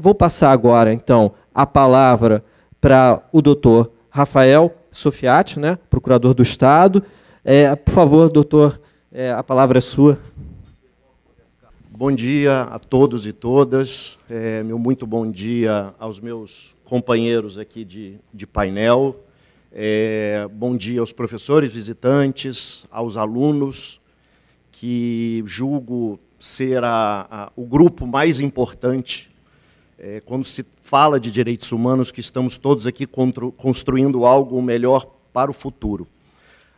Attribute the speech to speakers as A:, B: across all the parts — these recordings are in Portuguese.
A: Vou passar agora, então, a palavra para o doutor Rafael Sofiati, né, procurador do Estado. É, por favor, doutor, é, a palavra é sua. Bom dia a todos e todas. É, meu muito bom dia aos meus companheiros aqui de, de painel. É, bom dia aos professores visitantes, aos alunos, que julgo ser a, a, o grupo mais importante é, quando se fala de direitos humanos, que estamos todos aqui construindo algo melhor para o futuro.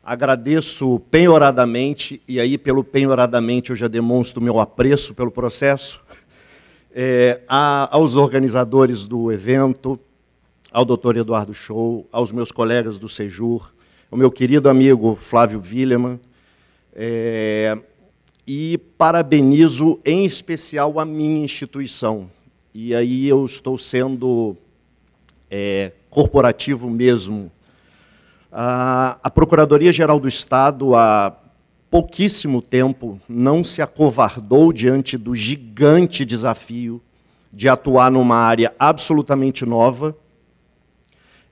A: Agradeço penhoradamente, e aí pelo penhoradamente eu já demonstro meu apreço pelo processo, é, a, aos organizadores do evento, ao doutor Eduardo Show, aos meus colegas do Sejur, ao meu querido amigo Flávio Willemann, é, e parabenizo em especial a minha instituição, e aí eu estou sendo é, corporativo mesmo. A, a Procuradoria-Geral do Estado, há pouquíssimo tempo, não se acovardou diante do gigante desafio de atuar numa área absolutamente nova,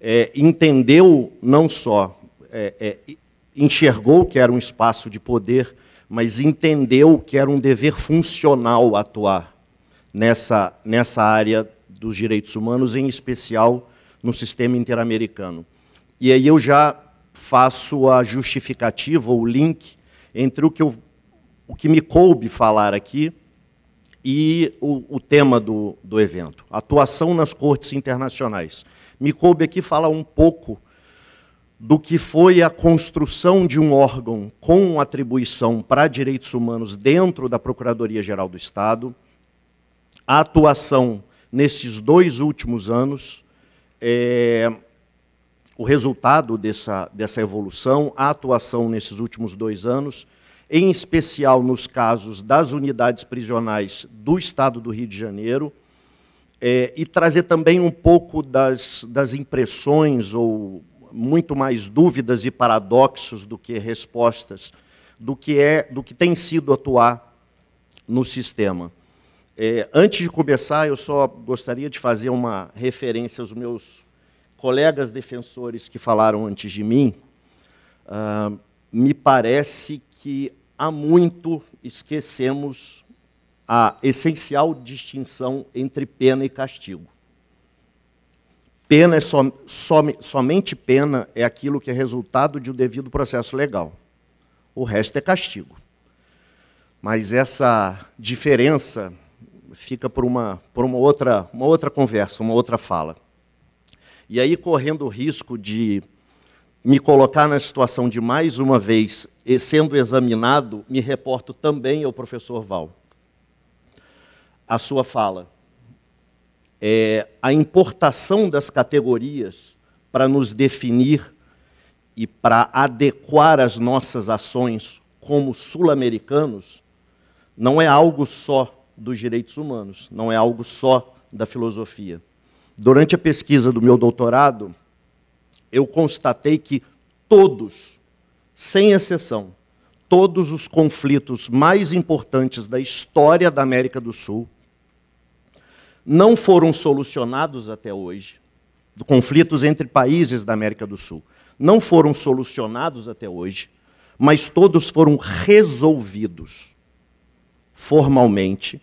A: é, entendeu não só, é, é, enxergou que era um espaço de poder, mas entendeu que era um dever funcional atuar nessa, nessa área dos direitos humanos, em especial no sistema interamericano. E aí eu já faço a justificativa, ou o link, entre o que, eu, o que me coube falar aqui e o, o tema do, do evento, atuação nas cortes internacionais. Me coube aqui falar um pouco do que foi a construção de um órgão com atribuição para direitos humanos dentro da Procuradoria-Geral do Estado, a atuação nesses dois últimos anos, é, o resultado dessa, dessa evolução, a atuação nesses últimos dois anos, em especial nos casos das unidades prisionais do Estado do Rio de Janeiro, é, e trazer também um pouco das, das impressões, ou muito mais dúvidas e paradoxos do que respostas, do que, é, do que tem sido atuar no sistema. É, antes de começar, eu só gostaria de fazer uma referência aos meus colegas defensores que falaram antes de mim. Ah, me parece que há muito esquecemos a essencial distinção entre pena e castigo. Pena é som, som, somente pena é aquilo que é resultado de um devido processo legal. O resto é castigo. Mas essa diferença fica por uma, por uma, outra, uma outra conversa, uma outra fala. E aí, correndo o risco de me colocar na situação de, mais uma vez, sendo examinado, me reporto também ao professor Val. A sua fala. É, a importação das categorias para nos definir e para adequar as nossas ações como sul-americanos não é algo só dos direitos humanos, não é algo só da filosofia. Durante a pesquisa do meu doutorado, eu constatei que todos, sem exceção, todos os conflitos mais importantes da história da América do Sul não foram solucionados até hoje, conflitos entre países da América do Sul, não foram solucionados até hoje, mas todos foram resolvidos formalmente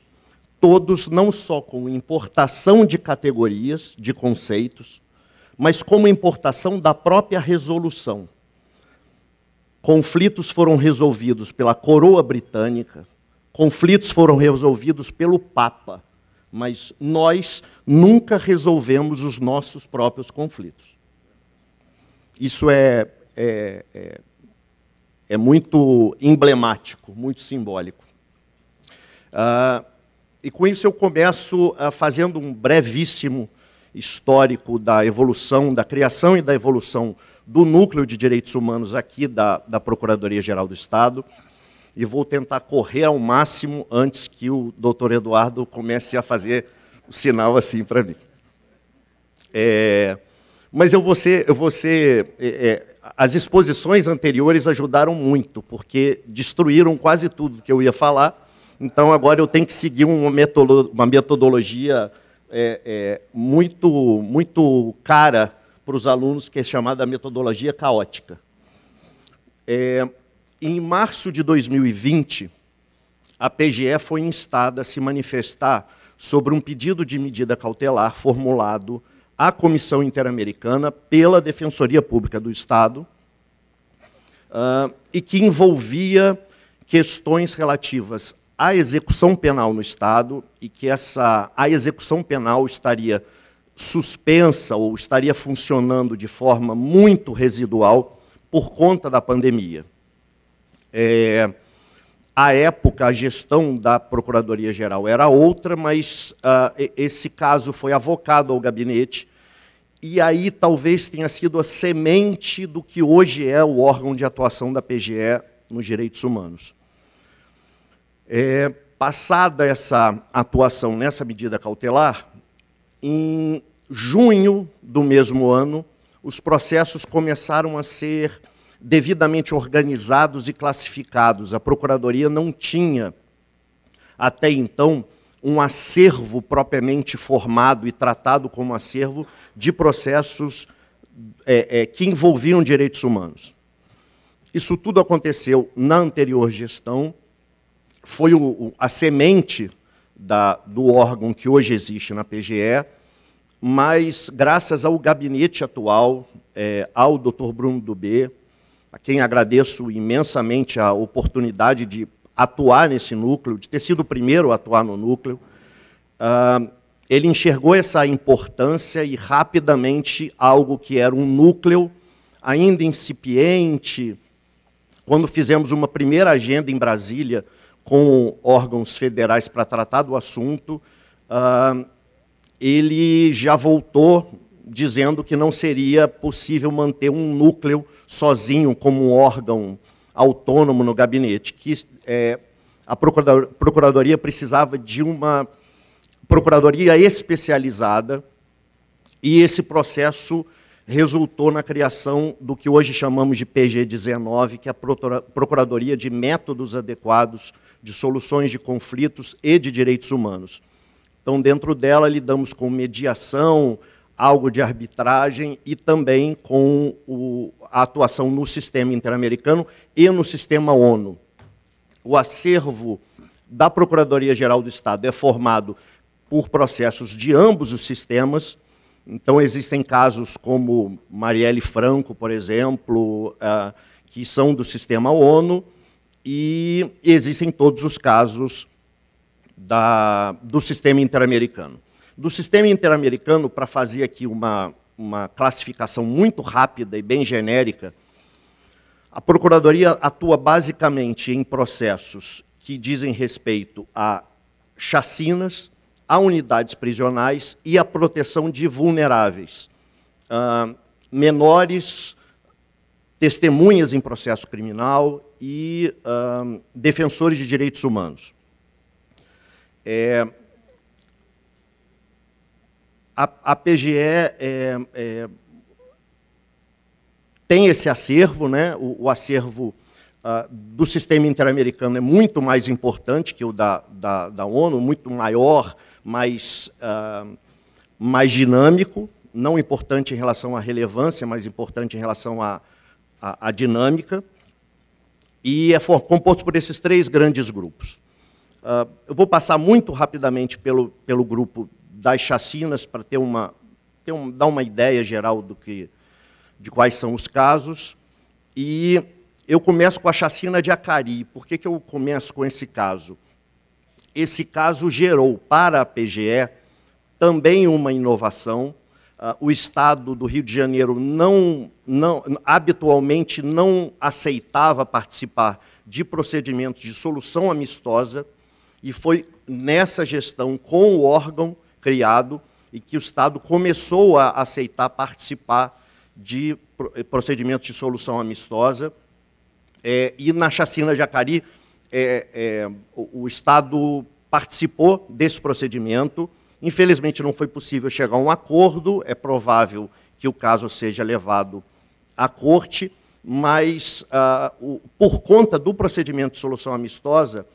A: todos, não só com importação de categorias, de conceitos, mas como importação da própria resolução. Conflitos foram resolvidos pela coroa britânica, conflitos foram resolvidos pelo Papa, mas nós nunca resolvemos os nossos próprios conflitos. Isso é, é, é, é muito emblemático, muito simbólico. Uh, e com isso eu começo uh, fazendo um brevíssimo histórico da evolução, da criação e da evolução do núcleo de direitos humanos aqui da, da Procuradoria-Geral do Estado. E vou tentar correr ao máximo antes que o doutor Eduardo comece a fazer o um sinal assim para mim. É, mas eu vou ser. Eu vou ser é, é, as exposições anteriores ajudaram muito, porque destruíram quase tudo que eu ia falar então agora eu tenho que seguir uma metodologia é, é, muito, muito cara para os alunos, que é chamada metodologia caótica. É, em março de 2020, a PGE foi instada a se manifestar sobre um pedido de medida cautelar formulado à Comissão Interamericana pela Defensoria Pública do Estado uh, e que envolvia questões relativas a execução penal no Estado e que essa, a execução penal estaria suspensa ou estaria funcionando de forma muito residual por conta da pandemia. É, à época, a gestão da Procuradoria-Geral era outra, mas uh, esse caso foi avocado ao gabinete, e aí talvez tenha sido a semente do que hoje é o órgão de atuação da PGE nos direitos humanos. É, passada essa atuação nessa medida cautelar, em junho do mesmo ano, os processos começaram a ser devidamente organizados e classificados. A Procuradoria não tinha, até então, um acervo propriamente formado e tratado como acervo de processos é, é, que envolviam direitos humanos. Isso tudo aconteceu na anterior gestão, foi o, o, a semente da, do órgão que hoje existe na PGE, mas graças ao gabinete atual, é, ao Dr. Bruno Dubé, a quem agradeço imensamente a oportunidade de atuar nesse núcleo, de ter sido o primeiro a atuar no núcleo, uh, ele enxergou essa importância e rapidamente algo que era um núcleo ainda incipiente. Quando fizemos uma primeira agenda em Brasília com órgãos federais para tratar do assunto, uh, ele já voltou dizendo que não seria possível manter um núcleo sozinho como um órgão autônomo no gabinete, que é, a procuradoria precisava de uma procuradoria especializada e esse processo resultou na criação do que hoje chamamos de PG19, que é a Procuradoria de Métodos Adequados de soluções de conflitos e de direitos humanos. Então, dentro dela, lidamos com mediação, algo de arbitragem e também com o, a atuação no sistema interamericano e no sistema ONU. O acervo da Procuradoria-Geral do Estado é formado por processos de ambos os sistemas. Então, existem casos como Marielle Franco, por exemplo, ah, que são do sistema ONU, e existem todos os casos da, do sistema interamericano. Do sistema interamericano, para fazer aqui uma, uma classificação muito rápida e bem genérica, a Procuradoria atua basicamente em processos que dizem respeito a chacinas, a unidades prisionais e a proteção de vulneráveis, uh, menores testemunhas em processo criminal e uh, defensores de direitos humanos. É, a, a, PGE é, é, tem esse acervo, né? o, o acervo uh, do sistema interamericano é muito mais importante que o da, da, da ONU, muito maior, mais, uh, mais dinâmico, não importante em relação à relevância, mas importante em relação a a, a dinâmica, e é for, composto por esses três grandes grupos. Uh, eu vou passar muito rapidamente pelo, pelo grupo das chacinas para ter uma, ter um, dar uma ideia geral do que, de quais são os casos. E eu começo com a chacina de Acari. Por que, que eu começo com esse caso? Esse caso gerou para a PGE também uma inovação ah, o Estado do Rio de Janeiro não, não, habitualmente não aceitava participar de procedimentos de solução amistosa, e foi nessa gestão com o órgão criado e que o Estado começou a aceitar participar de eh, procedimentos de solução amistosa. É, e na chacina Jacari, é, é, o, o Estado participou desse procedimento, Infelizmente, não foi possível chegar a um acordo, é provável que o caso seja levado à corte, mas, ah, o, por conta do procedimento de solução amistosa,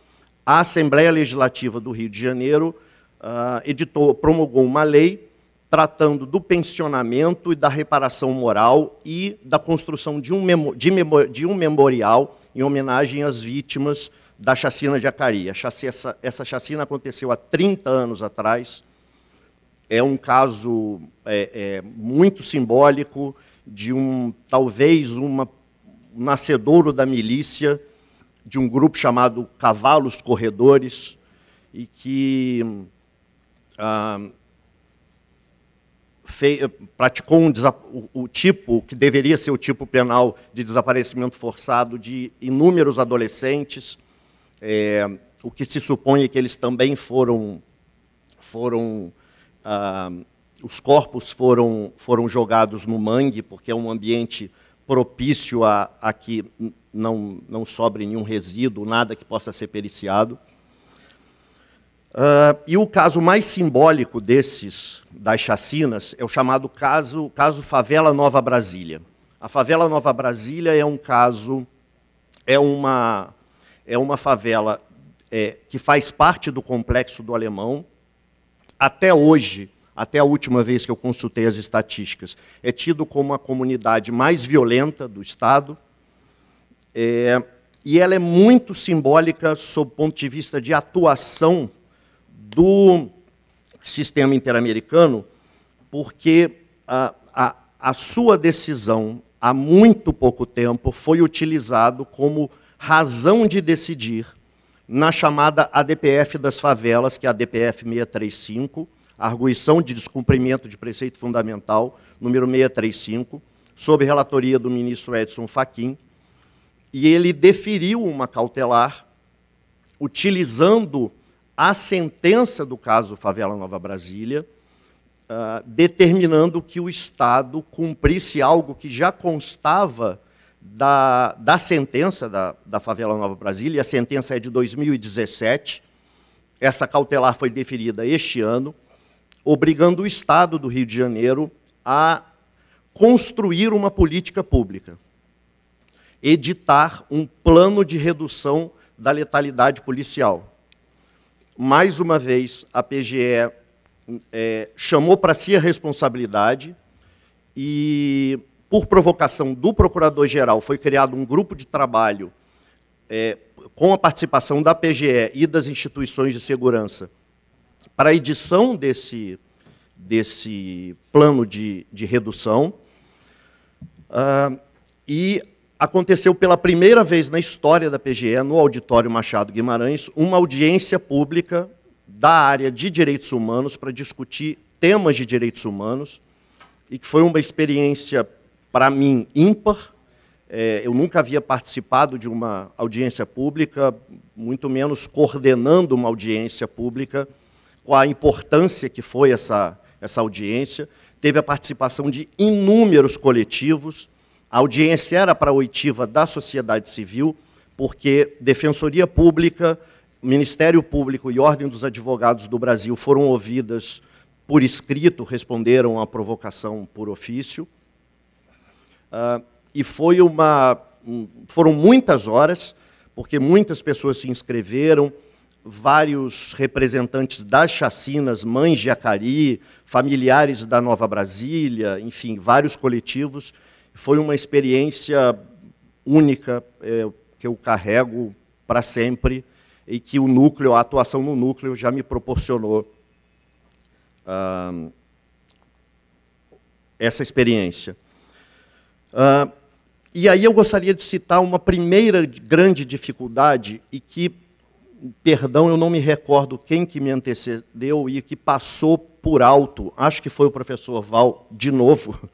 A: a Assembleia Legislativa do Rio de Janeiro ah, editou, promulgou uma lei tratando do pensionamento e da reparação moral e da construção de um, memo, de, memo, de um memorial em homenagem às vítimas da chacina de Acari. essa, essa, chacina aconteceu há 30 anos atrás, é um caso é, é, muito simbólico de um talvez uma um nascedouro da milícia de um grupo chamado Cavalos Corredores e que ah, fei, praticou um, o, o tipo que deveria ser o tipo penal de desaparecimento forçado de inúmeros adolescentes, é, o que se supõe é que eles também foram foram ah, os corpos foram, foram jogados no mangue, porque é um ambiente propício a, a que não, não sobre nenhum resíduo, nada que possa ser periciado. e o caso mais simbólico desses, das chacinas, é o chamado caso, caso Favela Nova Brasília. A Favela Nova Brasília é um caso, é uma, é uma favela é, que faz parte do complexo do Alemão, até hoje, até a última vez que eu consultei as estatísticas, é tido como a comunidade mais violenta do Estado. É, e ela é muito simbólica sob o ponto de vista de atuação do sistema interamericano, porque a, a, a sua decisão, há muito pouco tempo, foi utilizado como razão de decidir na chamada ADPF das favelas, que é a ADPF 635, Arguição de Descumprimento de Preceito Fundamental, número 635, sob relatoria do ministro Edson Fachin, e ele deferiu uma cautelar utilizando a sentença do caso Favela Nova Brasília, ah, determinando que o Estado cumprisse algo que já constava da, da sentença da, da Favela Nova Brasília, e a sentença é de 2017. Essa cautelar foi deferida este ano, obrigando o Estado do Rio de Janeiro a construir uma política pública, editar um plano de redução da letalidade policial. Mais uma vez, a PGE é, eh, chamou para si a responsabilidade e por provocação do procurador-geral, foi criado um grupo de trabalho é, com a participação da PGE e das instituições de segurança para a edição desse, desse plano de, de redução. Ah, e aconteceu pela primeira vez na história da PGE, no Auditório Machado Guimarães, uma audiência pública da área de direitos humanos para discutir temas de direitos humanos, e que foi uma experiência para mim, ímpar. É, eu nunca havia participado de uma audiência pública, muito menos coordenando uma audiência pública, com a importância que foi essa, essa audiência. Teve a participação de inúmeros coletivos. A audiência era para a oitiva da sociedade civil, porque Defensoria Pública, Ministério Público e Ordem dos Advogados do Brasil foram ouvidas por escrito, responderam à provocação por ofício. Uh, e foi uma, foram muitas horas, porque muitas pessoas se inscreveram, vários representantes das chacinas, mães de Acari, familiares da Nova Brasília, enfim, vários coletivos. Foi uma experiência única é, que eu carrego para sempre e que o núcleo, a atuação no núcleo já me proporcionou ah, essa experiência. Uh, e aí eu gostaria de citar uma primeira grande dificuldade e que, perdão, eu não me recordo quem que me antecedeu e que passou por alto. Acho que foi o professor Val de novo.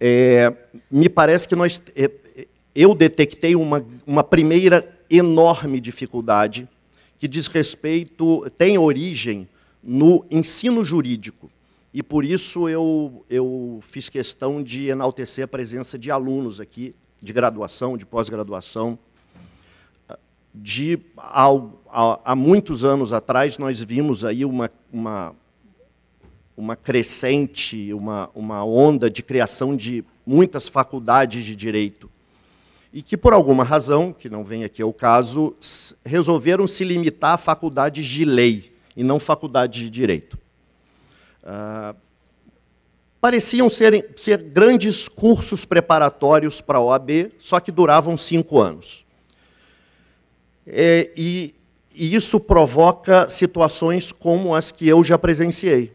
A: É, me parece que nós, é, é, eu detectei uma, uma primeira enorme dificuldade que diz respeito, tem origem no ensino jurídico e por isso eu, eu fiz questão de enaltecer a presença de alunos aqui, de graduação, de pós-graduação. De, a, há muitos anos atrás, nós vimos aí uma, uma, uma crescente, uma, uma onda de criação de muitas faculdades de direito e que, por alguma razão, que não vem aqui ao caso, resolveram se limitar a faculdades de lei e não faculdades de direito pareciam ser, ser grandes cursos preparatórios para a OAB, só que duravam cinco anos. É, e, e isso provoca situações como as que eu já presenciei.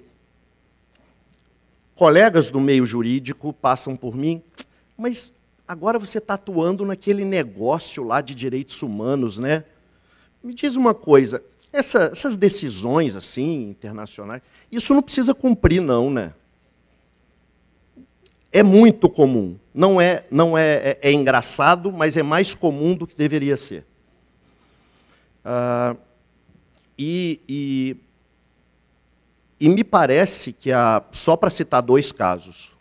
A: Colegas do meio jurídico passam por mim, mas agora você está atuando naquele negócio lá de direitos humanos, né? Me diz uma coisa, essa, essas decisões assim internacionais, isso não precisa cumprir não, né? É muito comum. Não é, não é, é, é engraçado, mas é mais comum do que deveria ser. Ah, e, e, e, me parece que a, só para citar dois casos,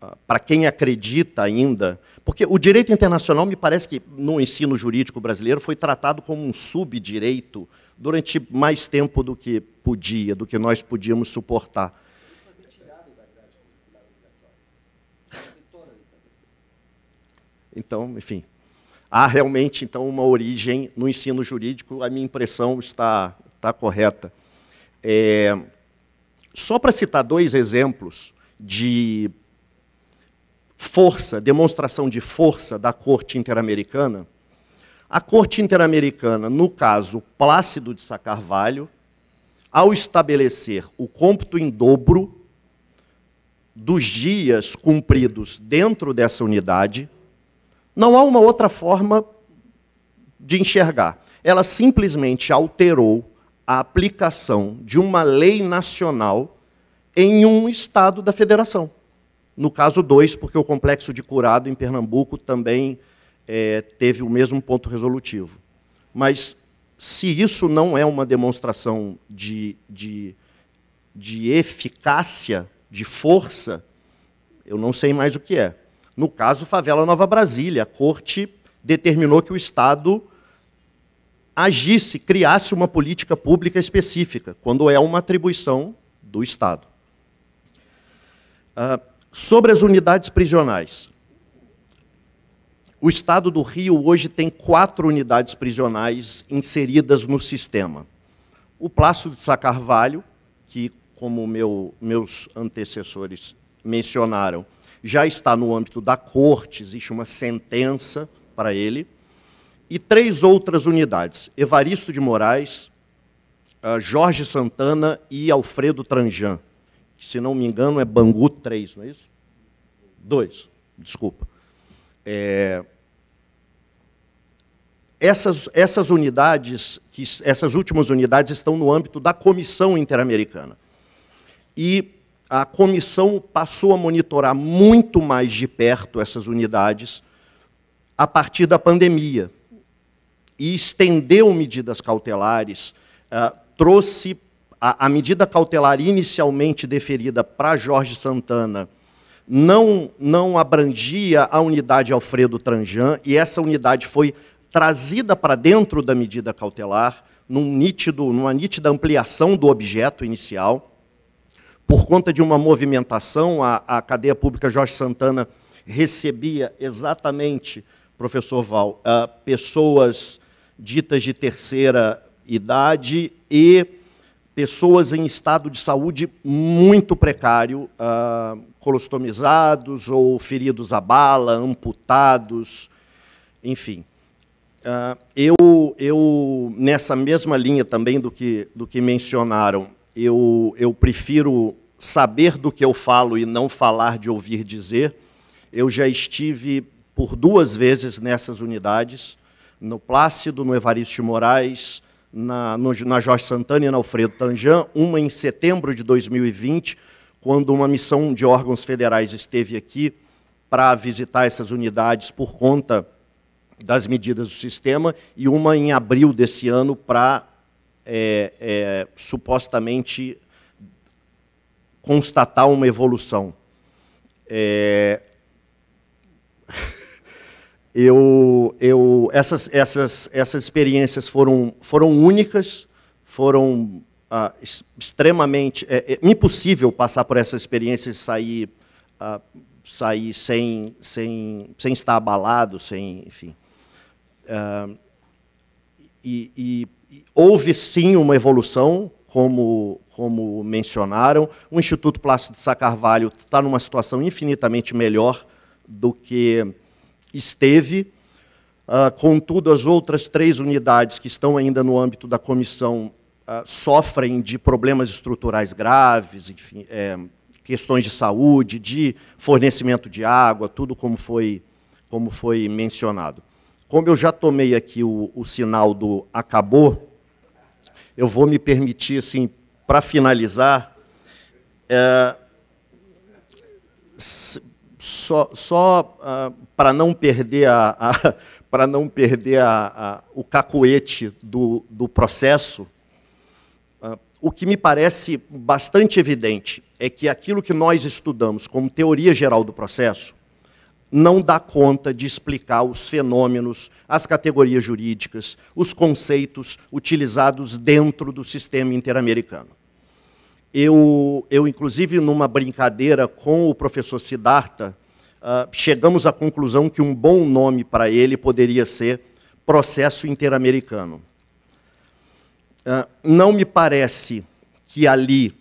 A: ah, para quem acredita ainda, porque o direito internacional me parece que no ensino jurídico brasileiro foi tratado como um subdireito durante mais tempo do que podia, do que nós podíamos suportar. Então, enfim, há realmente então uma origem no ensino jurídico. A minha impressão está, está correta. É, só para citar dois exemplos de força, demonstração de força da Corte Interamericana, a Corte Interamericana, no caso Plácido de Sacarvalho, ao estabelecer o cômputo em dobro dos dias cumpridos dentro dessa unidade, não há uma outra forma de enxergar. Ela simplesmente alterou a aplicação de uma lei nacional em um estado da federação. No caso 2, porque o complexo de curado em Pernambuco também é, teve o mesmo ponto resolutivo. Mas se isso não é uma demonstração de, de, de eficácia, de força, eu não sei mais o que é. No caso, Favela Nova Brasília, a corte determinou que o Estado agisse, criasse uma política pública específica, quando é uma atribuição do Estado. Uh, sobre as unidades prisionais. O estado do Rio hoje tem quatro unidades prisionais inseridas no sistema. O Plácido de Sá Carvalho, que, como meu, meus antecessores mencionaram, já está no âmbito da corte, existe uma sentença para ele, e três outras unidades, Evaristo de Moraes, ah, Jorge Santana e Alfredo Tranjan, que, se não me engano, é Bangu 3, não é isso? Dois, desculpa. É, essas, essas unidades, que, essas últimas unidades estão no âmbito da Comissão Interamericana. E a comissão passou a monitorar muito mais de perto essas unidades a partir da pandemia e estendeu medidas cautelares, uh, trouxe a, a, medida cautelar inicialmente deferida para Jorge Santana não, não abrangia a unidade Alfredo Tranjan, e essa unidade foi trazida para dentro da medida cautelar, num nítido, numa nítida ampliação do objeto inicial, por conta de uma movimentação, a, a cadeia pública Jorge Santana recebia exatamente, professor Val, uh, pessoas ditas de terceira idade e pessoas em estado de saúde muito precário, uh, colostomizados ou feridos a bala, amputados, enfim. Uh, eu, eu, nessa mesma linha também do que, do que mencionaram, eu, eu prefiro saber do que eu falo e não falar de ouvir dizer. Eu já estive por duas vezes nessas unidades, no Plácido, no Evaristo Moraes, na, no, na Jorge Santana e na Alfredo Tanjan, uma em setembro de 2020, quando uma missão de órgãos federais esteve aqui para visitar essas unidades por conta das medidas do sistema e uma em abril desse ano para é, é, supostamente constatar uma evolução. É... eu, eu, essas, essas, essas experiências foram, foram únicas, foram ah, extremamente é, é, impossível passar por essas experiências e sair, ah, sair sem, sem, sem estar abalado, sem, enfim. Uh, e, e, e houve sim uma evolução como, como, mencionaram. O Instituto Plácido de Sá Carvalho está numa situação infinitamente melhor do que esteve. Uh, contudo, as outras três unidades que estão ainda no âmbito da comissão uh, sofrem de problemas estruturais graves, enfim, é, questões de saúde, de fornecimento de água, tudo como foi, como foi mencionado. Como eu já tomei aqui o, o sinal do acabou, eu vou me permitir, assim, para finalizar, é, só, só uh, ah, para não perder a, a para não perder a, a, o cacuete do, do processo, uh, o que me parece bastante evidente é que aquilo que nós estudamos como teoria geral do processo não dá conta de explicar os fenômenos, as categorias jurídicas, os conceitos utilizados dentro do sistema interamericano. Eu, eu inclusive, numa brincadeira com o professor Siddhartha, uh, chegamos à conclusão que um bom nome para ele poderia ser processo interamericano. Uh, não me parece que ali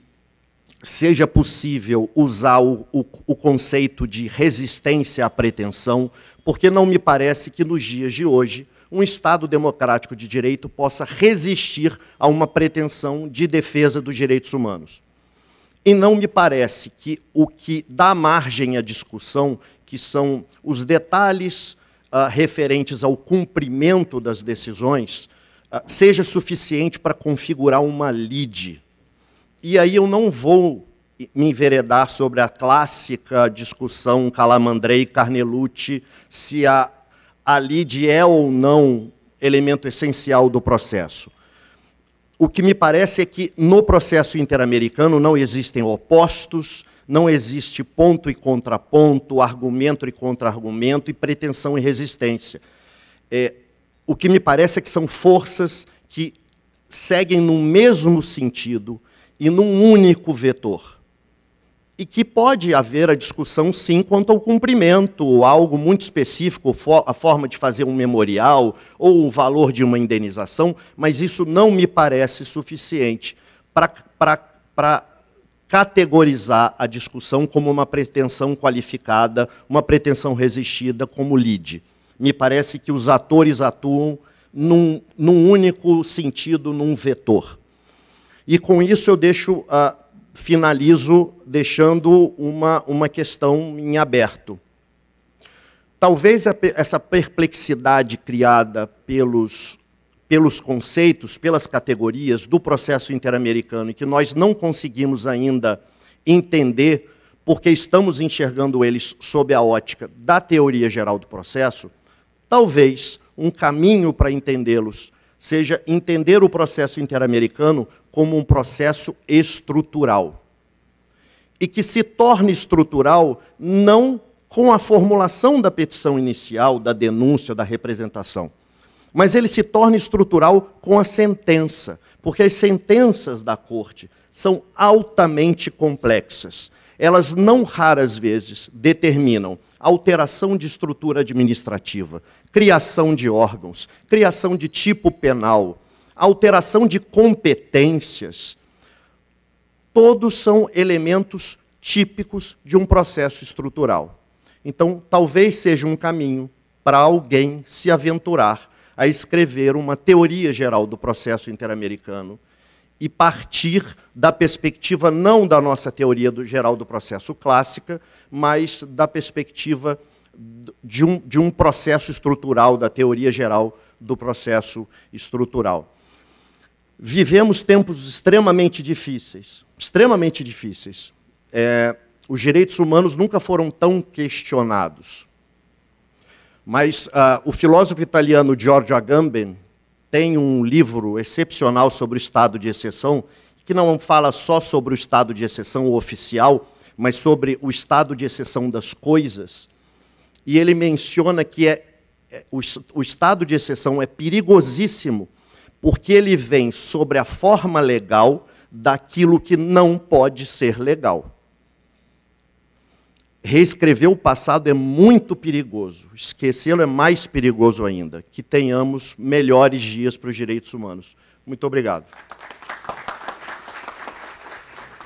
A: seja possível usar o, o, o, conceito de resistência à pretensão, porque não me parece que nos dias de hoje um Estado democrático de direito possa resistir a uma pretensão de defesa dos direitos humanos. E não me parece que o que dá margem à discussão, que são os detalhes uh, referentes ao cumprimento das decisões, uh, seja suficiente para configurar uma lide e aí eu não vou me enveredar sobre a clássica discussão Calamandrei Carnelucci se a, a lide é ou não elemento essencial do processo. O que me parece é que no processo interamericano não existem opostos, não existe ponto e contraponto, argumento e contra-argumento e pretensão e resistência. É, o que me parece é que são forças que seguem no mesmo sentido, e num único vetor. E que pode haver a discussão, sim, quanto ao cumprimento, ou algo muito específico, a forma de fazer um memorial ou o valor de uma indenização, mas isso não me parece suficiente para categorizar a discussão como uma pretensão qualificada, uma pretensão resistida, como lide. Me parece que os atores atuam num, num único sentido, num vetor. E com isso eu deixo, uh, finalizo deixando uma, uma questão em aberto. Talvez a, essa perplexidade criada pelos, pelos conceitos, pelas categorias do processo interamericano, e que nós não conseguimos ainda entender, porque estamos enxergando eles sob a ótica da teoria geral do processo, talvez um caminho para entendê-los seja entender o processo interamericano como um processo estrutural. E que se torne estrutural não com a formulação da petição inicial, da denúncia, da representação, mas ele se torne estrutural com a sentença, porque as sentenças da corte são altamente complexas elas não raras vezes determinam alteração de estrutura administrativa, criação de órgãos, criação de tipo penal, alteração de competências. Todos são elementos típicos de um processo estrutural. Então, talvez seja um caminho para alguém se aventurar a escrever uma teoria geral do processo interamericano e partir da perspectiva não da nossa teoria do geral do processo clássica, mas da perspectiva de um, de um processo estrutural, da teoria geral do processo estrutural. Vivemos tempos extremamente difíceis, extremamente difíceis. É, os direitos humanos nunca foram tão questionados. Mas uh, o filósofo italiano Giorgio Agamben, tem um livro excepcional sobre o estado de exceção, que não fala só sobre o estado de exceção oficial, mas sobre o estado de exceção das coisas. E ele menciona que é, é o, o estado de exceção é perigosíssimo, porque ele vem sobre a forma legal daquilo que não pode ser legal. Reescrever o passado é muito perigoso, esquecê-lo é mais perigoso ainda. Que tenhamos melhores dias para os direitos humanos. Muito obrigado.